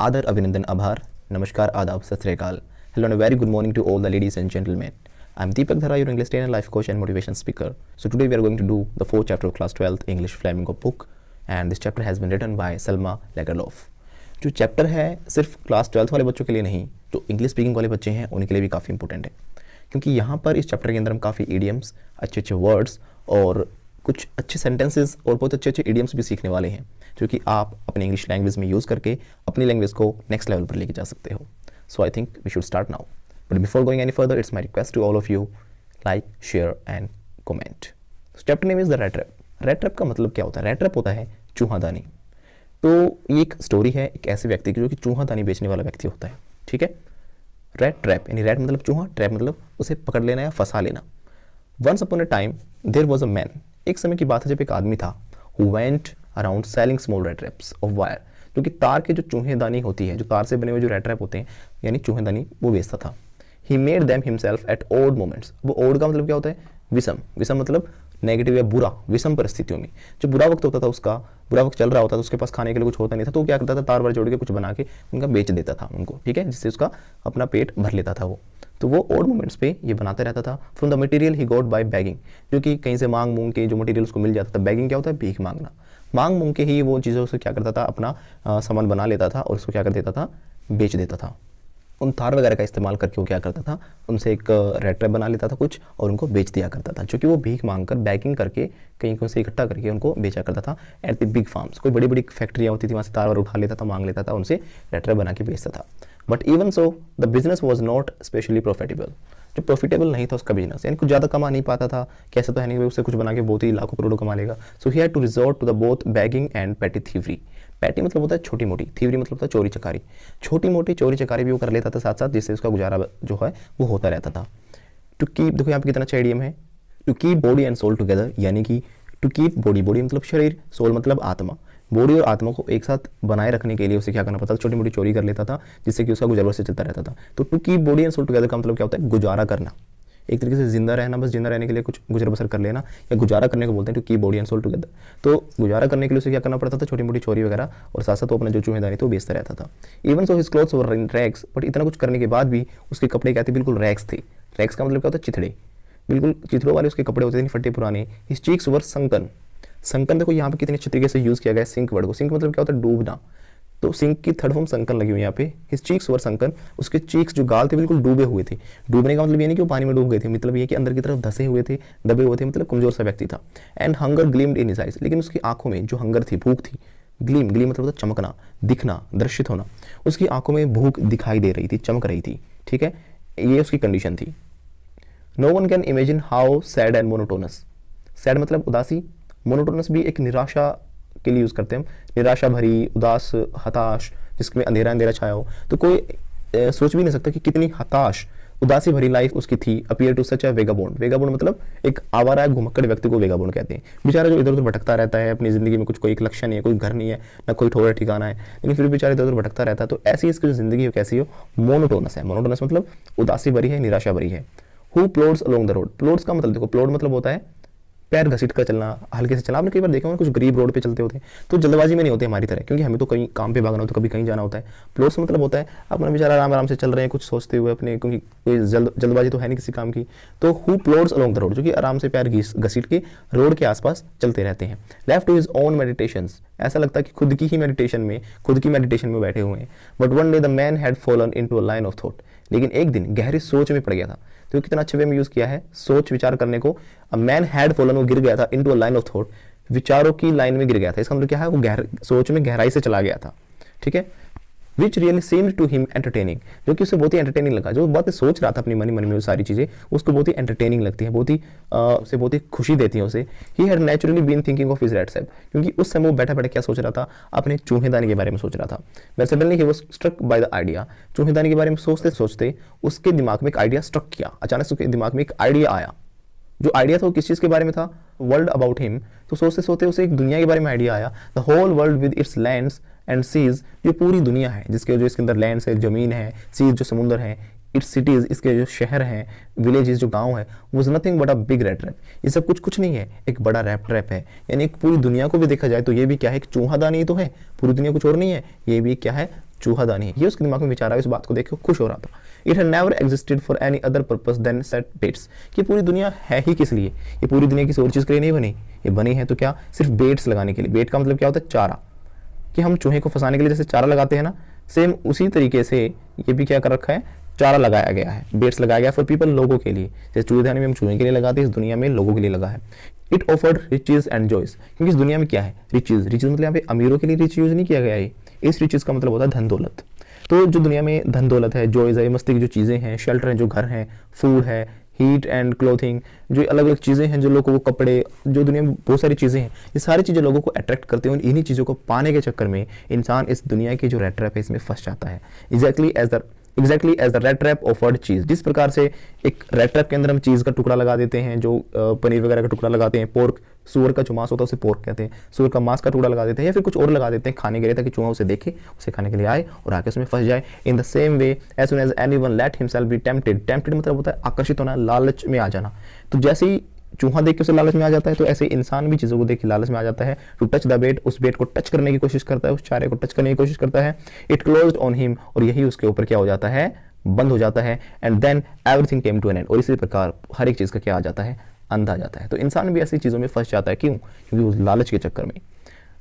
आदर अभिनंदन आभार नमस्कार आदाब सत hello and very good morning to all the ladies and gentleman I am Deepak Dhara your English trainer life coach and motivation speaker so today we are going to do the fourth chapter of class twelfth English Flamingo book and this chapter has been written by Selma Lagerlof जो चैप्टर है सिर्फ class twelfth वाले बच्चों के लिए नहीं जो इंग्लिश स्पीकिंग वाले बच्चे हैं उनके लिए भी काफ़ी इंपॉर्टेंट है क्योंकि यहाँ पर इस चैप्टर के अंदर हम काफ़ी ईडियम्स अच्छे अच्छे वर्ड्स और कुछ अच्छे सेंटेंसेस और बहुत अच्छे अच्छे इडियम्स भी सीखने वाले हैं जो कि आप अपने इंग्लिश लैंग्वेज में यूज़ करके अपनी लैंग्वेज को नेक्स्ट लेवल पर लेके जा सकते हो so I think we should start now but before going any further it's my request to all of you like share and comment स्टेप्ट name is the rat trap rat का मतलब क्या होता है रेड होता है चूहादानी तो ये एक स्टोरी है एक ऐसे व्यक्ति की जो कि चूहादानी बेचने वाला व्यक्ति होता है ठीक है रेड ट्रैप यानी रेड मतलब चूहा ट्रैप मतलब उसे पकड़ लेना या फंसा लेना once upon a time there was a man एक समय की बात है जब एक आदमी था who went around selling small rat traps of wire जो कि तार के जो चूहेदानी होती है जो तार से बने हुए जो रेड रैप होते हैं यानी चूहेदानी वो बेचता था he made them himself at odd moments odd ओड का मतलब क्या होता है विषम विषम मतलब नेगेटिव या बुरा विषम परिस्थितियों में जो बुरा वक्त होता था उसका बुरा वक्त चल रहा होता था उसके पास खाने के लिए कुछ होता नहीं था तो क्या करता था तार वार जोड़ के कुछ बना के उनका बेच देता था उनको ठीक है जिससे उसका अपना पेट भर लेता था वो तो वो ओड मोमेंट्स पे ये बनाता रहता था from the material he got by begging जो कि कहीं से मांग मूंग के जो मटेरियल उसको मिल जाता था बैगिंग क्या होता है भीख मांगना मांग मूंग के ही वो चीज़ों से क्या करता था अपना सामान बना लेता था और उसको क्या कर देता था बेच देता था उन तार वगैरह का इस्तेमाल करके वो क्या करता था उनसे एक रेड ट्रैप बना लेता था कुछ और उनको बेच दिया करता था जो कि वो भीख मांग कर बैगिंग करके कहीं कहीं से इकट्ठा करके उनको बेचा करता था एट द बिग फार्म्स कोई बड़ी बड़ी फैक्ट्रियाँ होती थी वहाँ से तार वार उठा लेता था मांग लेता था उनसे रेड ट्रैप बना के बेचता था but even so the business was not specially profitable जो प्रॉफिटेबल नहीं था उसका बिजनेस यानी कुछ ज़्यादा कमा नहीं पाता था कैसे तो है नहीं उससे कुछ बना के बहुत ही लाखों करोड़ों कमा लेगा so he had to resort to the both begging and petty thievery petty मतलब होता है छोटी मोटी थीवरी मतलब होता है चोरी चकारी छोटी मोटी चोरी चकारी भी वो कर लेता था साथ साथ जिससे उसका गुजारा जो है वो होता रहता था टू कीप देखो यहाँ पर कितना चाइडियम अच्छा है to keep body and soul together यानी कि टू कीप बॉडी बॉडी मतलब शरीर सोल मतलब आत्मा बॉडी और आत्मा को एक साथ बनाए रखने के लिए उसे क्या करना पड़ता था छोटी मोटी चोरी कर लेता था जिससे कि उसका गुजर बसर चलता रहता था तो टू की बॉडी एंड सोल टुगेदर का मतलब क्या होता है गुजारा करना एक तरीके से जिंदा रहना बस जिंदा रहने के लिए कुछ गुजर बसर कर लेना या गुजारा करने को बोलते हैं टू की बॉडी एंड सोल टुगेदर तो गुजारा करने के लिए उसे क्या करना पड़ता था छोटी मोटी चोरी वगैरह और साथ साथ वो अपना जो चूहेदारी थी वो बेचता रहता था इवन सो हिज क्लोथ्स और रैक्स बट इतना कुछ करने के बाद भी उसके कपड़े क्या थे बिल्कुल रैक्स थे रैक्स का मतलब क्या होता है चिथड़े बिल्कुल चिथड़ों वाले उसके कपड़े होते थे फटे पुराने his cheeks were sunken sunken देखो यहाँ पे कितने अच्छे तरीके से यूज़ किया गया है सिंक वर्ड को सिंक मतलब क्या होता है डूबना तो सिंक की थर्ड फॉर्म संकन लगी हुई यहाँ पे हिस चीक्स वर संकन उसके चीक्स जो गाल थे बिल्कुल डूबे हुए थे डूबने का मतलब ये नहीं कि वो पानी में डूब गए थे मतलब ये कि अंदर की तरफ धसे हुए थे दबे हुए थे मतलब कमजोर सा व्यक्ति था and hunger gleamed in his eyes लेकिन उसकी आंखों में जो हंगर थी भूख थी ग्लीम ग्लीम मतलब होता चमकना दिखना दर्शित होना उसकी आंखों में भूख दिखाई दे रही थी चमक रही थी ठीक है ये उसकी कंडीशन थी no one can imagine how sad and monotonous sad मतलब उदासी मोनोटोनस भी एक निराशा के लिए यूज़ करते हैं निराशा भरी उदास हताश जिसमें अंधेरा अंधेरा छाया हो तो कोई ए, सोच भी नहीं सकता कि कितनी हताश उदासी भरी लाइफ उसकी थी अपियर टू सच है वेगाबोंड वेगाबोंड मतलब एक आवारा घुमक्कड़ व्यक्ति को वेगाबोंड कहते हैं बेचारा जो इधर उधर भटकता रहता है अपनी जिंदगी में कुछ कोई एक लक्ष्य नहीं है कोई घर नहीं है ना कोई ठोड़ा ठिकाना है लेकिन फिर बेचारा इधर उधर भटकता रहता है तो ऐसी इसकी जो जिंदगी है कैसी हो मोनोटोनस है मोनोटोनस मतलब उदासी भरी है निराशा भरी है who plods along the road plods का मतलब देखो प्लोड मतलब होता है पैर घसीट कर चलना हल्के से चलना आपने कई बार देखा होगा कुछ गरीब रोड पे चलते होते हैं तो जल्दबाजी में नहीं होते हमारी तरह क्योंकि हमें तो कहीं काम पे भागना होता तो है कभी कहीं जाना होता है प्लोट से मतलब होता है अपना बेचारा आराम आराम से चल रहे हैं कुछ सोचते हुए अपने क्योंकि कोई जल्द जल्दबाजी तो है नहीं किसी काम की तो who plods along the road जो कि आराम से पैर घसीट के रोड के आसपास चलते रहते हैं left to his own meditation ऐसा लगता है कि खुद की ही मेडिटेशन में खुद की मेडिटेशन में बैठे हुए हैं but one day the man had fallen into a line of thought लेकिन एक दिन गहरी सोच में पड़ गया था तो कितना अच्छे वे में यूज किया है सोच विचार करने को अ मैन हैड फॉलन वो गिर गया था into a line of thought विचारों की लाइन में गिर गया था इसका मतलब क्या है वो गहर सोच में गहराई से चला गया था ठीक है which really seemed to him entertaining जो कि उसे बहुत ही एंटरटेनिंग लगा जो बहुत सोच रहा था अपनी मनी मन में वो सारी चीज़ें उसको बहुत ही एंटरटेनिंग लगती है बहुत ही उसे बहुत ही खुशी देती है उसे he had naturally been thinking of his rat सेप क्योंकि उस समय वो बैठा बैठा क्या सोच रहा था अपने चूहेदानी के बारे में सोच रहा था वैसे सडनली ही वो स्ट्रक बाय द आइडिया चूहेदानी के बारे में सोचते सोचते उसके दिमाग में एक आइडिया स्ट्रक किया अचानक उसके दिमाग में एक आइडिया आया जो आइडिया था वो किस चीज़ के बारे में था वर्ल्ड अबाउट हिम तो सोचते सोचते उसे एक दुनिया के बारे में आइडिया आया the whole world with its lands and seas जो पूरी दुनिया है जिसके जो इसके अंदर लैंड है ज़मीन है सीज जो समुंदर है इट्स सिटीज़ इसके जो शहर हैं विलेजेस जो गांव है वो is nothing but a big rat trap ये सब कुछ कुछ नहीं है एक बड़ा रैप ट्रैप है यानी एक पूरी दुनिया को भी देखा जाए तो ये भी क्या है एक चूहादानी तो है पूरी दुनिया कुछ और नहीं है ये भी क्या है चूहादानी है ये उसके दिमाग में विचार आया इस बात को देखकर खुश हो रहा था it had never existed for any other purpose than set baits कि पूरी दुनिया है ही किस लिए ये पूरी दुनिया किसी और चीज़ के लिए नहीं बनी ये बनी है तो क्या सिर्फ बेट्स लगाने के लिए बेट का मतलब क्या होता है चारा कि हम चूहे को फंसाने के लिए जैसे चारा लगाते हैं ना सेम उसी तरीके से ये भी क्या कर रखा है चारा लगाया गया है बेट्स लगाया गया फॉर पीपल लोगों के लिए जैसे चूहे ध्यान में हम चूहे के लिए लगाते हैं इस दुनिया में लोगों के लिए लगा है it offered riches and joys क्योंकि इस दुनिया में क्या है रिचीज रिचीज मतलब यहाँ पे अमीरों के लिए रिच यूज नहीं किया गया है इस रिचीज का मतलब होता है धन दौलत तो जो दुनिया में धन दौलत है जॉयज है मस्ती की जो चीज़ें हैं शेल्टर हैं जो घर हैं फूड है हीट एंड क्लोथिंग जो अलग अलग चीज़ें हैं जो लोगों को कपड़े जो दुनिया में बहुत सारी चीज़ें हैं ये सारी चीज़ें लोगों को अट्रैक्ट करते हैं इन्हीं चीज़ों को पाने के चक्कर में इंसान इस दुनिया के जो रेट्रैप है इसमें फंस जाता है exactly as the exactly as the rat trap offered cheese जिस प्रकार से एक रेड ट्रैप के अंदर हम चीज़ का टुकड़ा लगा देते हैं जो पनीर वगैरह का टुकड़ा लगाते हैं पोर्क सूअर का जो मांस होता है उसे पोर्क कहते हैं सूअर का मांस का टुकड़ा लगा देते हैं या फिर कुछ और लगा देते हैं खाने के लिए ताकि चूहा उसे देखे उसे खाने के लिए आए और आके उसमें फंस जाए in the same way as soon as anyone let himself be tempted tempted मतलब होता है आकर्षित होना लालच में आ जाना तो जैसे ही चूहा देख के उसे लालच में आ जाता है तो ऐसे इंसान भी चीज़ों को देख के लालच में आ जाता है टू टच द बेट उस बेट को टच करने की कोशिश करता है उस चारे को टच करने की कोशिश करता है इट क्लोज ऑन हिम और यही उसके ऊपर क्या हो जाता है बंद हो जाता है and then everything came to an end और इसी प्रकार हर एक चीज़ का क्या आ जाता है अंध आ जाता है तो इंसान भी ऐसी चीज़ों में फंस जाता है क्यों क्योंकि उस लालच के चक्कर में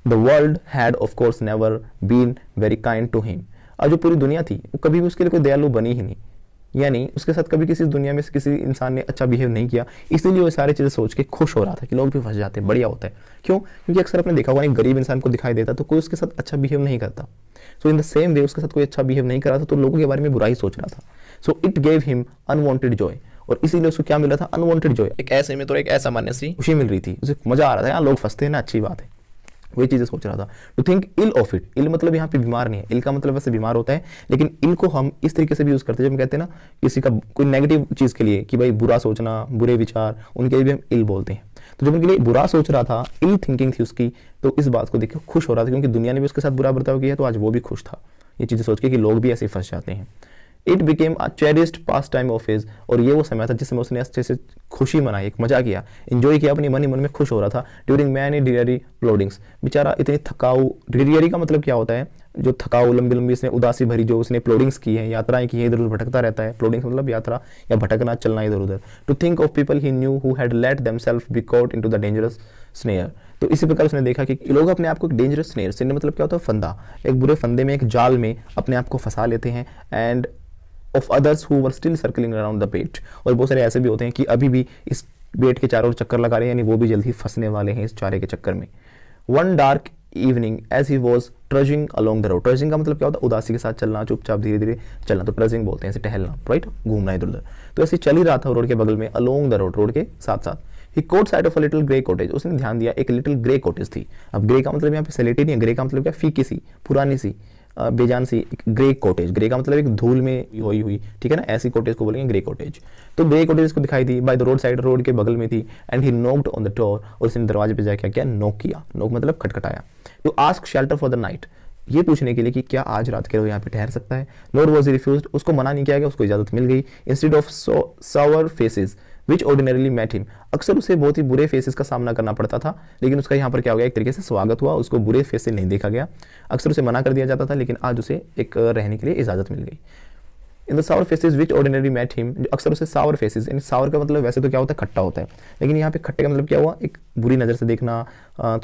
the world had of course never been very kind to him और जो पूरी दुनिया थी वो कभी भी उसके लिए कोई दयालु बनी ही नहीं यानी उसके साथ कभी किसी दुनिया में किसी इंसान ने अच्छा बिहेव नहीं किया इसीलिए वो सारी चीज़ें सोच के खुश हो रहा था कि लोग भी फंस जाते हैं बढ़िया होता है क्यों क्योंकि अक्सर आपने देखा होगा एक गरीब इंसान को दिखाई देता तो कोई उसके साथ अच्छा बिहेव नहीं करता सो इन द सेम वे उसके साथ कोई अच्छा बिहेव नहीं कर रहा था तो लोगों के बारे में बुरा ही सोच रहा था so it gave him unwonted joy और इसीलिए उसको क्या मिला था अनवॉन्टेड जॉय एक ऐसे में तो एक ऐसा मान्य सी खुशी मिल रही थी उसे मजा आ रहा था यहाँ लोग फंसते हैं ना अच्छी बात है वही चीज़ें सोच रहा था to think ill of it ill मतलब यहाँ पे बीमार नहीं है इल का मतलब वैसे बीमार होता है लेकिन इल को हम इस तरीके से भी यूज़ करते हैं जब हम कहते हैं ना किसी का कोई नेगेटिव चीज़ के लिए कि भाई बुरा सोचना बुरे विचार उनके लिए भी हम इल बोलते हैं तो जब उनके लिए बुरा सोच रहा था इल थिंकिंग थी उसकी तो इस बात को देखिए खुश हो रहा था क्योंकि दुनिया ने भी उसके साथ बुरा बर्ताव किया तो आज वो भी खुश था ये चीज़ें सोच के कि लोग भी ऐसे फंस जाते हैं it became a cherished pastime of his और ये वो समय था जिस समय उसने अच्छे से खुशी मनाई एक मजा किया इंजॉय किया अपनी मन ही मन में खुश हो रहा था ड्यूरिंग मैनी डिलरी लोडिंग्स बेचारा इतनी थकाऊ डिलरी का मतलब क्या होता है जो थकाऊ लंबी लंबी इसने उदासी भरी जो उसने प्लोडिंग्स की है यात्राएं की है इधर उधर भटकता रहता है प्लोडिंग्स मतलब यात्रा या भटकना चलना इधर उधर to think of people he knew who had let themselves be caught into the dangerous snare तो इसी प्रकार उसने देखा कि लोग अपने आप को एक डेंजरस स्नेयर स्नेयर मतलब क्या होता है फंदा एक बुरे फंदे में एक जाल में अपने आप को फंसा लेते हैं and of others who were still circling around the bait और बहुत सारे ऐसे भी होते हैं कि अभी भी इस बेट के चारों ओर चक्कर लगा रहे हैं यानी वो भी जल्दी फंसने वाले हैं इस चारे के चक्कर में one dark evening as he was trudging along the road trudging का मतलब क्या होता है उदासी के साथ चलना चुपचाप धीरे धीरे चलना तो ट्रजिंग बोलते हैं ऐसे टहलना राइट घूमना इधर उधर तो ऐसे चल ही रहा था रोड के बगल में अलोंग द रोड रोड के साथ साथ he caught sight of a little grey cottage उसने ध्यान दिया एक लिटिल ग्रे कॉटेज थी अब ग्रे का मतलब यहाँ पे सेलेटी नहीं है ग्रे का मतलब क्या फीकी सी पुरानी सी बेजान सी ग्रे कोटेज ग्रे का मतलब एक धूल में हुई हुई ठीक है ना ऐसी कोटेज को बोलेंगे ग्रे कोटेज तो ग्रे कोटेज को दिखाई दी by the road side road के बगल में थी and he knocked on the door और उसने दरवाजे पे जाकर क्या नोक किया नोक मतलब खटखटाया to ask shelter for the night ये पूछने के लिए कि क्या आज रात के लोग यहाँ पे ठहर सकता है नोट वॉज रिफ्यूज उसको मना नहीं किया गया उसको इजाजत मिल गई instead of sour faces which ordinarily met him अक्सर उसे बहुत ही बुरे फेसेस का सामना करना पड़ता था लेकिन उसका यहाँ पर क्या हो गया एक तरीके से स्वागत हुआ उसको बुरे फेस से नहीं देखा गया अक्सर उसे मना कर दिया जाता था लेकिन आज उसे एक रहने के लिए इजाज़त मिल गई in the sour faces which ordinary met him जो अक्सर उसे सावर फेसेज इन सावर का मतलब वैसे तो क्या होता है खट्टा होता है लेकिन यहाँ पे खट्टे का मतलब क्या हुआ एक बुरी नज़र से देखना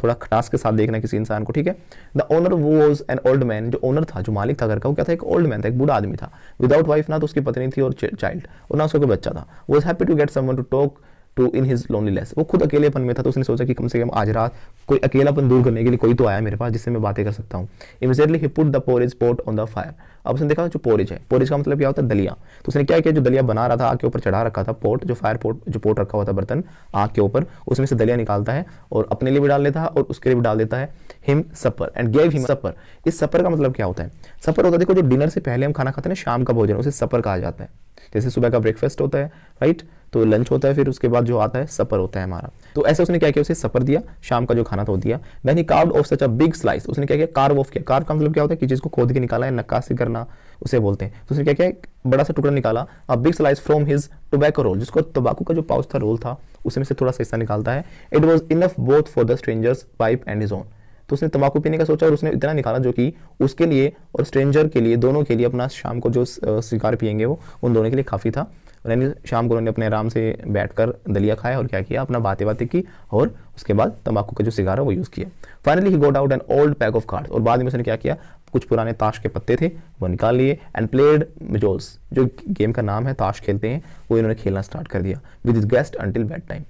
थोड़ा खटास के साथ देखना किसी इंसान को ठीक है द ओनर वो वॉज एन ओल्ड मैन जो ओनर था जो मालिक था घर का वो क्या था एक ओल्ड मैन था एक बूढ़ा आदमी था विदाउट वाइफ ना तो उसकी पत्नी थी और चाइल्ड और ना उसका कोई बच्चा था वो is happy to get someone to talk to in his loneliness वो खुद अकेलेपन में था तो उसने सोचा कि कम से कम आज रात कोई अकेलापन दूर करने के लिए कोई तो आया मेरे पास जिससे मैं बातें कर सकता हूँ immediately he put the porridge pot on the fire अब उसने देखा जो पोरिज है पोरिज का मतलब क्या होता है दलिया तो उसने क्या किया जो दलिया बना रहा था आग के ऊपर चढ़ा रखा था पोर्ट जो फायर पोर्ट जो पोर्ट रखा हुआ था बर्तन आग के ऊपर उसमें से दलिया निकालता है और अपने लिए भी डाल लेता है और उसके लिए भी डाल देता है him supper and gave him supper इस सफर का मतलब क्या होता है सफर होता है देखो जो डिनर से पहले हम खाना खाते हैं शाम का भोजन उसे सफर कहा जाता है जैसे सुबह का ब्रेकफास्ट होता है राइट right? तो लंच होता है फिर उसके बाद जो आता है सपर होता है हमारा तो ऐसे उसने क्या किया उसे सपर दिया शाम का जो खाना था दिया then he cut off such a big slice उसने क्या किया कार्व ऑफ किया कार्व का मतलब क्या होता है कि जिसको खोद के निकाला है नक्काशी करना उसे बोलते हैं तो उसने क्या किया बड़ा सा टुकड़ा निकाला a big slice from his tobacco roll जिसको तंबाकू का जो पाउच था रोल था उसमें से थोड़ा सा हिस्सा निकालता है it was enough both for the stranger's pipe and his own तो उसने तंबाकू पीने का सोचा और उसने इतना निकाला जो कि उसके लिए और स्ट्रेंजर के लिए दोनों के लिए अपना शाम को जो शिकार पियेंगे वो उन दोनों के लिए काफ़ी था यानी शाम को उन्होंने अपने आराम से बैठकर दलिया खाया और क्या किया अपना बातें बातें की और उसके बाद तंबाकू का जो सिगार है वो यूज़ किया finally he got out an old pack of cards और बाद में उसने क्या किया कुछ पुराने ताश के पत्ते थे वो निकाल लिए एंड प्लेड मिजोल्स जो गेम का नाम है ताश खेलते हैं वो इन्होंने खेलना स्टार्ट कर दिया with his guest until bedtime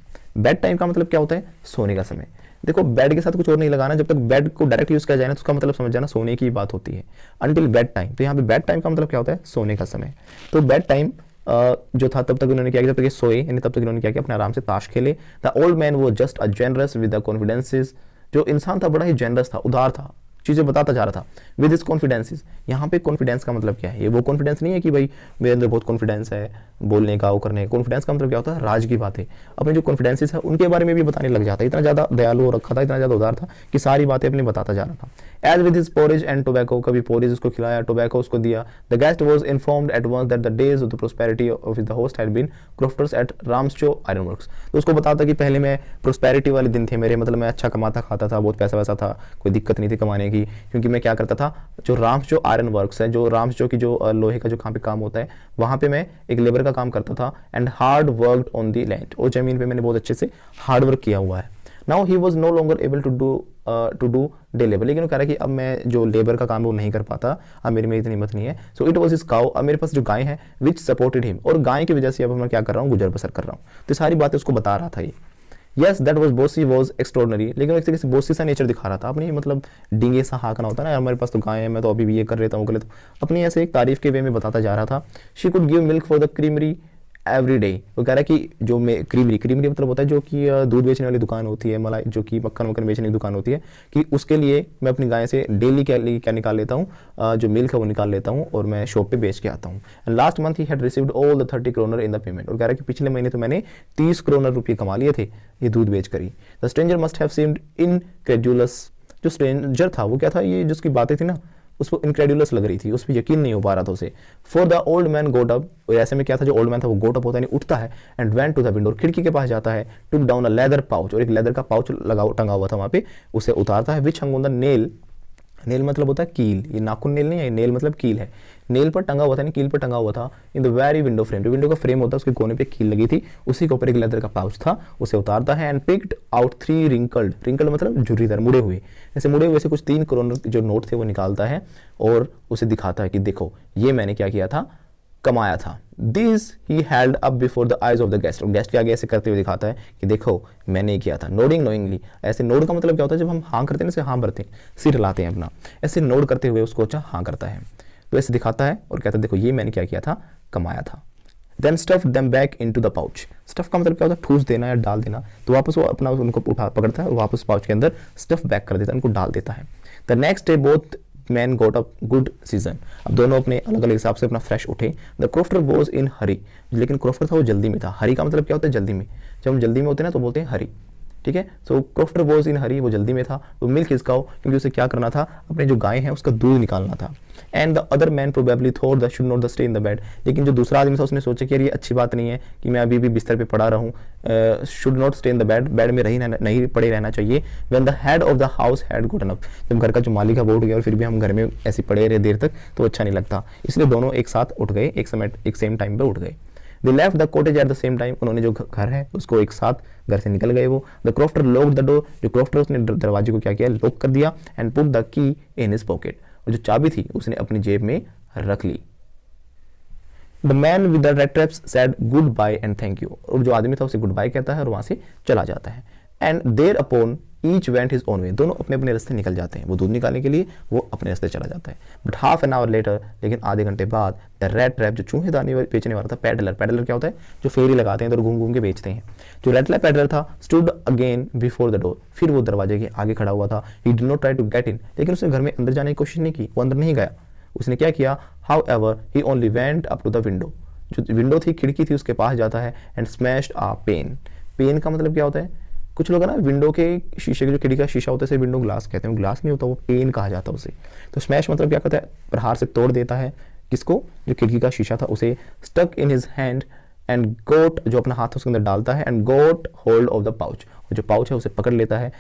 bedtime का मतलब क्या होता है सोने का समय देखो बेड के साथ कुछ और नहीं लगाना जब तक बेड को डायरेक्ट यूज किया जाए ना तो उसका मतलब समझ जाना सोने की बात होती है अनटिल बेड टाइम तो यहाँ पे बेड टाइम का मतलब क्या होता है सोने का समय तो बेड टाइम जो था तब तक इन्होंने क्या किया जब तक सोए यानी तब तक इन्होंने क्या किया अपने आराम से ताश खेले the old man was just a generous with the confidences जो इंसान था बड़ा ही जेनरस था उदार था चीज़ें बताता जा रहा था विद इस कॉन्फिडेंस यहाँ पे कॉन्फिडेंस का मतलब क्या है ये वो कॉन्फिडेंस नहीं है कि भाई मेरे अंदर बहुत कॉन्फिडेंस है बोलने का वो करने का कॉन्फिडेंस का मतलब क्या होता है राज की बातें अपने जो कॉन्फिडेंसिस है उनके बारे में भी बताने लग जाता है इतना ज़्यादा दयालु रखा था इतना ज़्यादा उदार था कि सारी बातें अपनी बताता जा रहा था as with his porridge and tobacco कभी पोरेज उसको खिलाया टोबैको उसको दिया the guest was informed at once that the days of the prosperity of the host had been crofters at Ramsjo iron work तो उसको बताता कि पहले मैं प्रोस्पेरिटी वाले दिन थे मेरे मतलब मैं अच्छा कमाता खाता था बहुत पैसा वैसा था कोई दिक्कत नहीं थी कमाने की होगी क्योंकि मैं क्या करता था जो राम जो आयरन वर्क्स है जो राम जो की जो लोहे का जो काम पे काम होता है वहाँ पे मैं एक लेबर का काम करता था and hard work on the land और ज़मीन पे मैंने बहुत अच्छे से हार्ड वर्क किया हुआ है now he was no longer able to do to do day labour लेकिन वो कह रहा है कि अब मैं जो लेबर का काम वो नहीं कर पाता अब मेरी मेरी इतनी हिम्मत नहीं है so it was his cow अब मेरे पास जो गाय है विच सपोर्टेड हिम और गाय की वजह से अब मैं क्या कर रहा हूँ गुजर बसर कर रहा हूँ तो सारी बातें उसको बता रहा था ये yes that was Bossy was extraordinary लेकिन एक तरीके से बोसी सा नेचर दिखा रहा था अपनी मतलब डिंगे सा हाँकना होता है ना हमारे पास तो गाय है मैं तो अभी भी ये कर लेता हूँ अपनी ऐसे एक तारीफ के वे में बताता जा रहा था she could give milk for the creamery every day वो कह रहा है कि जो क्रीमरी क्रीमरी मतलब होता है जो कि दूध बेचने वाली दुकान होती है मलाई जो कि मक्खन वक्खन बेचने की दुकान होती है कि उसके लिए मैं अपनी गाय से डेली क्या क्या निकाल लेता हूँ जो मिल्क है वो निकाल लेता हूँ और मैं शॉप पे बेच के आता हूँ and last month he had received all the thirty kronor in the payment और कह रहा है कि पिछले महीने तो मैंने तीस क्रोनर रुपये कमा लिए थे ये दूध बेच करी the stranger must have seemed in जो स्ट्रेंजर था वो क्या था ये जिसकी बातें थी ना उसको इनक्रेडुलस लग रही थी उस पर यकीन नहीं हो पा रहा था उसे for the old man got up ऐसे में क्या था जो ओल्ड मैन था वो गोट अप होता नहीं उठता है and went to the window खिड़की के पास जाता है took down a leather pouch और एक लेदर का पाउच लगा टंगा हुआ था वहाँ पे उसे उतारता है which hung on the nail nail मतलब होता है कील ये नाखून नेल नहीं है नेल मतलब कील है नेल पर टंगा हुआ था नहीं कील पर टंगा हुआ था in the very window frame जो विंडो का फ्रेम होता है उसके कोने पे कील लगी थी उसी के ऊपर एक लेदर का पाउच था उसे उतारता है and picked out three wrinkled wrinkled मतलब झुर्रीदार मुड़े हुए ऐसे मुड़े हुए से कुछ तीन करोड़ जो नोट थे वो निकालता है और उसे दिखाता है कि देखो ये मैंने क्या किया था कमाया था this he held up before the eyes of the guest और गेस्ट के आगे ऐसे करते हुए दिखाता है कि देखो मैंने किया था नोडिंग नोइंगली ऐसे नोड का मतलब क्या होता है जब हम हाँ करते हैं ना हाँ भरते हैं सिर हिलाते हैं अपना ऐसे नोड करते हुए उसको अच्छा हाँ करता है तो ऐसे दिखाता है और कहता है देखो ये मैंने क्या किया था कमाया था then stuff them back into the pouch stuff का मतलब क्या होता है ठूस देना या डाल देना तो वापस वो अपना उनको उठा पकड़ता है और वापस पाउच के अंदर स्टफ बैक कर देता है उनको डाल देता है the next day both man got up good season अब दोनों अपने अलग अलग हिसाब से अपना फ्रेश उठे the crofter was in hurry लेकिन क्रोफ्टर था वो जल्दी में था हरी का मतलब क्या होता है जल्दी में जब हम जल्दी में होते हैं ना तो बोलते हैं हरी ठीक है सो क्रोफ्टर वॉज इन हरी वो जल्दी में था तो मिल्क खिसकाओ क्योंकि उसे क्या करना था अपने जो गाय है उसका दूध निकालना था and the other man probably thought the should not the stay in the bed लेकिन जो दूसरा आदमी था उसने सोचा कि यार ये अच्छी बात नहीं है कि मैं अभी भी बिस्तर पे पड़ा रहूँ should not stay in the bed bed में रही नहीं पड़े रहना चाहिए when the head of the house had gotten up जब घर का जो मालिक है वो उठ गया और फिर भी हम घर में ऐसे पड़े रहे देर तक तो अच्छा नहीं लगता इसलिए दोनों एक साथ उठ गए एक समय एक सेम टाइम पर उठ गए they left the cottage at the same time उन्होंने जो घर है उसको एक साथ घर से निकल गए वो the crofter lock the door जो क्रॉफ्टर उसने दरवाजे को क्या किया लॉक कर दिया and put the key in his pocket और जो चाबी थी उसने अपनी जेब में रख ली the man with the rat traps said goodbye and thank you और जो आदमी था उसे गुड बाय कहता है और वहां से चला जाता है and thereupon each went his own way दोनों अपने अपने रास्ते निकल जाते हैं वो दूध निकालने के लिए वो अपने रास्ते चला जाता है but half an hour later लेकिन आधे घंटे बाद द रेड ट्रैप जो चूहे चूहेदानी बेचने वाला था पैडलर पैडलर क्या होता है जो फेरी लगाते हैं तो घूम घूम के बेचते हैं जो रेड ट्रैप पैडलर था stood again before the door फिर वो दरवाजे के आगे खड़ा हुआ था he did not try to get in लेकिन उसने घर में अंदर जाने की कोशिश नहीं की वो अंदर नहीं गया उसने क्या किया however he only went up to the window जो विंडो थी खिड़की थी उसके पास जाता है and smashed a pane pane का मतलब क्या होता है कुछ लोग ना विंडो के शीशे के जो खिड़की का शीशा होता है विंडो ग्लास कहते हैं ग्लास नहीं होता वो पेन कहा जाता है उसे तो स्मैश मतलब क्या करता है प्रहार से तोड़ देता है किसको जो खिड़की का शीशा था उसे stuck in his hand and got जो अपना हाथ उसके अंदर डालता है and got hold of the pouch जो पाउच है उसे पकड़ लेता है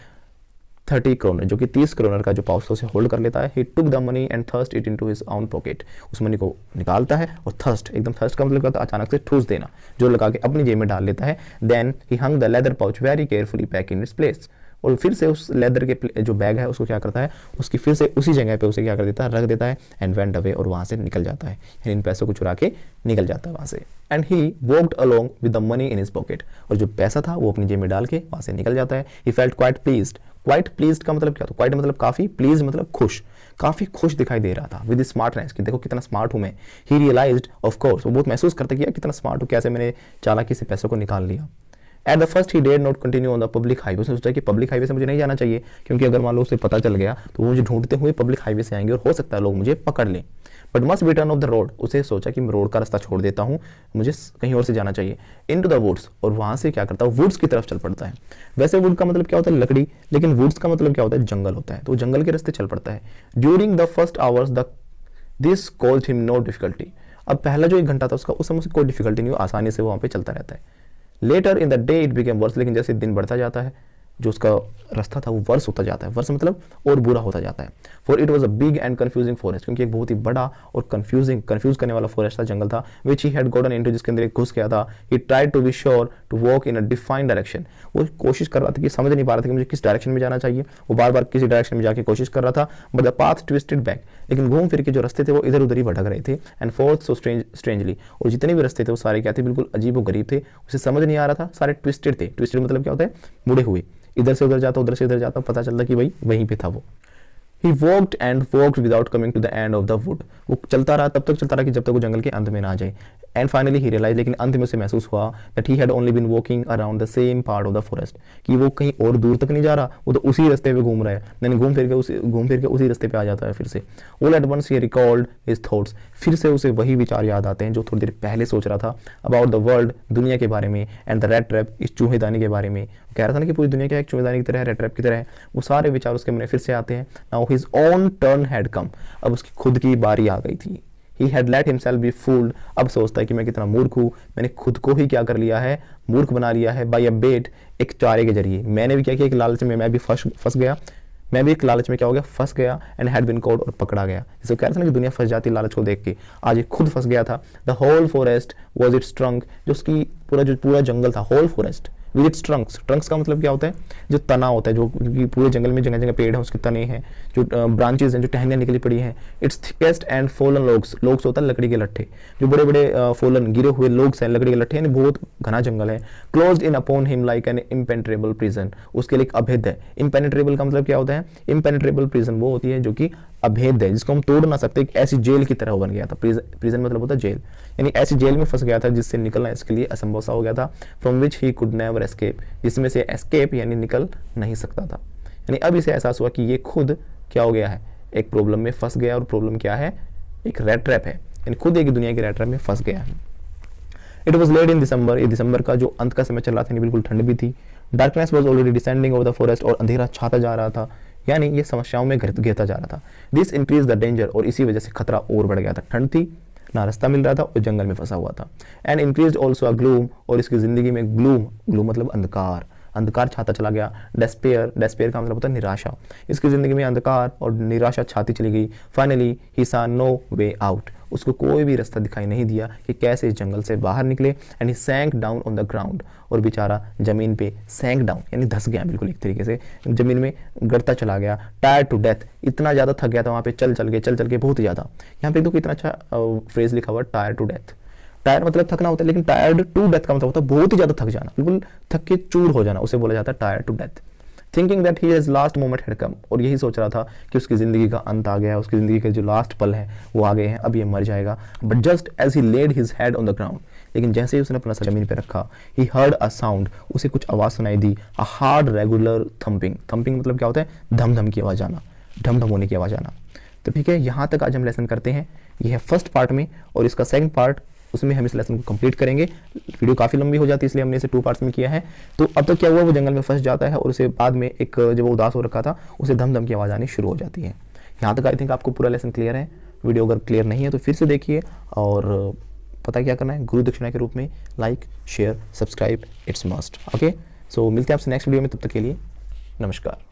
थर्टी क्रोनर जो कि तीस क्रोनर का जो पाउच था उसे होल्ड कर लेता है he took the money and thrust it into his own pocket उस मनी को निकालता है और थर्स्ट एकदम थर्स्ट का मतलब करता है अचानक से ठूस देना जो लगा के अपनी जेब में डाल लेता है then he hung the leather pouch very carefully back in its place और फिर से उस लेदर के जो बैग है उसको क्या करता है उसकी फिर से उसी जगह पे उसे क्या कर देता है रख देता है एंड वेंट अवे और वहाँ से निकल जाता है इन पैसों को चुरा के निकल जाता है वहाँ से and he walked along with the money in his pocket और जो पैसा था वो अपनी जेब में डाल के वहाँ से निकल जाता है he felt quite pleased quite pleased का मतलब क्या क्वाइट मतलब काफ़ी प्लीज मतलब खुश काफ़ी खुश दिखाई दे रहा था विद स्मार्टनेस कि देखो कितना स्मार्ट हूँ मैं ही रियलाइज ऑफकोर्स वो बहुत महसूस करता कि यार कितना स्मार्ट हूँ कैसे मैंने चालाकी से पैसों को निकाल लिया at the first he did not continue on the public highway से सोचा कि पब्लिक हाईवे से मुझे नहीं जाना चाहिए क्योंकि अगर मान लो उसे पता चल गया तो वो मुझे ढूंढते हुए पब्लिक हाईवे से आएंगे और हो सकता है लोग मुझे पकड़ लें but must return off the road उसे सोचा कि मैं रोड का रास्ता छोड़ देता हूँ मुझे कहीं और से जाना चाहिए इन टू द वुड्स और वहाँ से क्या करता है वुड्स की तरफ चल पड़ता है वैसे वुड का मतलब क्या होता है लकड़ी लेकिन वुड्स का मतलब क्या होता है जंगल होता है तो जंगल के रास्ते चल पड़ता है during the first hours the this caused him no difficulty अब पहला जो एक घंटा था उसका उस समय कोई डिफिकल्टी नहीं हो आसानी से वहाँ पे चलता रहता है later in the day it became worse लेकिन जैसे दिन बढ़ता जाता है जो उसका रास्ता था वो वर्स होता जाता है वर्स मतलब और बुरा होता जाता है for it was a big and confusing forest क्योंकि एक बहुत ही बड़ा और कन्फ्यूजिंग कन्फ्यूज करने वाला फॉरेस्ट था जंगल था विच ही हैड गॉडन इंटू जिसके अंदर एक घुस गया था he tried to be sure to walk in a definite direction वो कोशिश कर रहा था कि समझ नहीं पा रहा था कि मुझे किस डायरेक्शन में जाना चाहिए वो बार बार किसी डायरेक्शन में जाकर कोशिश कर रहा था but the path twisted back लेकिन घूम फिर के जो रस्ते थे वो इधर उधर ही भटक रहे थे and forth so strange strangely और जितने भी रस्ते थे वो सारे क्या थे बिल्कुल अजीब व गरीब थे उसे समझ नहीं आ रहा था सारे ट्विस्टेड थे ट्विस्टेड मतलब क्या होता है मुड़े हुए इधर से उधर जाता उधर से इधर जाता पता चलता कि भाई वहीं पे था वो he walked and walked without coming to the end of the wood वो चलता रहा तब तक चलता रहा कि जब तक वो जंगल के अंत में ना आ जाए एंड फाइनली ही रियलाइज लेकिन अंत में उसे महसूस हुआ that he had only been walking around the same part of the forest कि वो कहीं और दूर तक नहीं जा रहा वो तो उसी रास्ते पे घूम रहा है देन घूम फिर के उसी घूम फिर के उसी रास्ते पे आ जाता है फिर से all at once he recalled his thoughts फिर से उसे वही विचार याद आते हैं जो थोड़ी देर पहले सोच रहा था अबाउट द वर्ल्ड दुनिया के बारे में एंड द रेड ट्रैप इस चूहेदानी के बारे में कह रहा था ना कि पूरी दुनिया क्या एक चूहेदानी की तरह रेड ट्रैप की तरह है वो सारे विचार उसके मन फिर से आते हैं now his own turn had come अब उसकी खुद की बारी आ गई थी he had let himself be fooled अब सोचता है कि मैं कितना मूर्ख हूँ मैंने खुद को ही क्या कर लिया है मूर्ख बना लिया है बाई अ बेट एक चारे के जरिए मैंने भी क्या किया एक लालच में मैं भी फंस फंस गया मैं भी एक लालच में क्या हो गया फंस गया एंड हैड बिन कोड और पकड़ा गया जिसको कह रहे थे ना कि दुनिया फंस जाती लालच को देख के आज ये खुद फंस गया था the whole forest was it strung जो उसकी पूरा जो पूरा जंगल था whole forest with its trunks trunks का मतलब क्या होता है जो तना होता है जो कि पूरे जंगल में जगह जगह पेड़ है उसके तने हैं जो ब्रांचेज हैं जो टहनियाँ निकली पड़ी हैं its thickest and fallen logs logs होता है लकड़ी के लट्ठे जो बड़े बड़े फोलन गिरे हुए लोग्स हैं लकड़ी के लट्ठे यानी बहुत घना जंगल है close in upon him like an impenetrable prison उसके लिए अभेद है इम्पेनेट्रेबल का मतलब क्या होता है इम्पेनेट्रेबल प्रिजन वो होती है जो कि अभेद है जिसको हम तोड़ ना सकते एक ऐसी जेल की तरह बन गया था प्रिजन मतलब होता है जेल यानी ऐसी जेल में फंस गया था जिससे निकलना इसके लिए असंभव सा हो गया था from which he could never escape जिसमें से एस्केप यानी निकल नहीं सकता था यानी अब इसे एहसास हुआ कि ये खुद क्या हो गया है एक प्रॉब्लम में फंस गया और प्रॉब्लम क्या है एक रेड ट्रैप है यानी खुद एक दुनिया के रेड ट्रैप में फंस गया है it was late in December ये दिसंबर का जो अंत का समय चल रहा था बिल्कुल ठंड भी थी darkness was already descending over the forest और अंधेरा छाता जा रहा था यानी ये समस्याओं में घेरता जा रहा था दिस इंक्रीज द डेंजर और इसी वजह से खतरा और बढ़ गया था ठंड थी ना रास्ता मिल रहा था और जंगल में फंसा हुआ था and increase also a gloom और इसकी ज़िंदगी में ग्लूम ग्लूम मतलब अंधकार अंधकार छाता चला गया डेस्पेयर डेस्पेयर का मतलब होता है निराशा इसकी ज़िंदगी में अंधकार और निराशा छाती चली गई फाइनली ही सा नो वे आउट उसको कोई भी रास्ता दिखाई नहीं दिया कि कैसे इस जंगल से बाहर निकले and he sank down on the ground और बेचारा ज़मीन पे सैंक डाउन यानी धस गया बिल्कुल एक तरीके से ज़मीन में गड़ता चला गया टायर टू डेथ इतना ज़्यादा थक गया था वहाँ पर चल चल के चल चल के बहुत ज़्यादा यहाँ पे देखो कितना अच्छा फ्रेज लिखा हुआ टायर टू डेथ टायर मतलब थकना होता है लेकिन टायर्ड टू डेथ का मतलब होता है बहुत ही ज़्यादा थक जाना बिल्कुल थक के चूर हो जाना उसे बोला जाता है tired to death thinking that he has last moment had come और यही सोच रहा था कि उसकी ज़िंदगी का अंत आ गया है उसकी ज़िंदगी के जो लास्ट पल है वो आ गए हैं अब ये मर जाएगा but just as he laid his head on the ground लेकिन जैसे ही उसने अपना जमीन पर रखा ही हर्ड अ साउंड उसे कुछ आवाज़ सुनाई दी a hard regular thumping thumping मतलब क्या होता है धम धम की आवाज़ आना ढम ढम होने की आवाज़ आना तो ठीक है यहाँ तक आज हम लेसन करते हैं यह है फर्स्ट पार्ट में और इसका सेकंड पार्ट उसमें हम इस लेसन को कंप्लीट करेंगे वीडियो काफ़ी लंबी हो जाती है इसलिए हमने इसे टू पार्ट्स में किया है तो अब तक क्या हुआ वो जंगल में फंस जाता है और उसे बाद में एक जब वो उदास हो रखा था उसे धम धम की आवाज़ आनी शुरू हो जाती है यहाँ तक आई थिंक आपको पूरा लेसन क्लियर है वीडियो अगर क्लियर नहीं है तो फिर से देखिए और पता क्या करना है गुरु दक्षिणा के रूप में like share subscribe it's must okay so मिलते हैं आपसे नेक्स्ट वीडियो में तब तक के लिए नमस्कार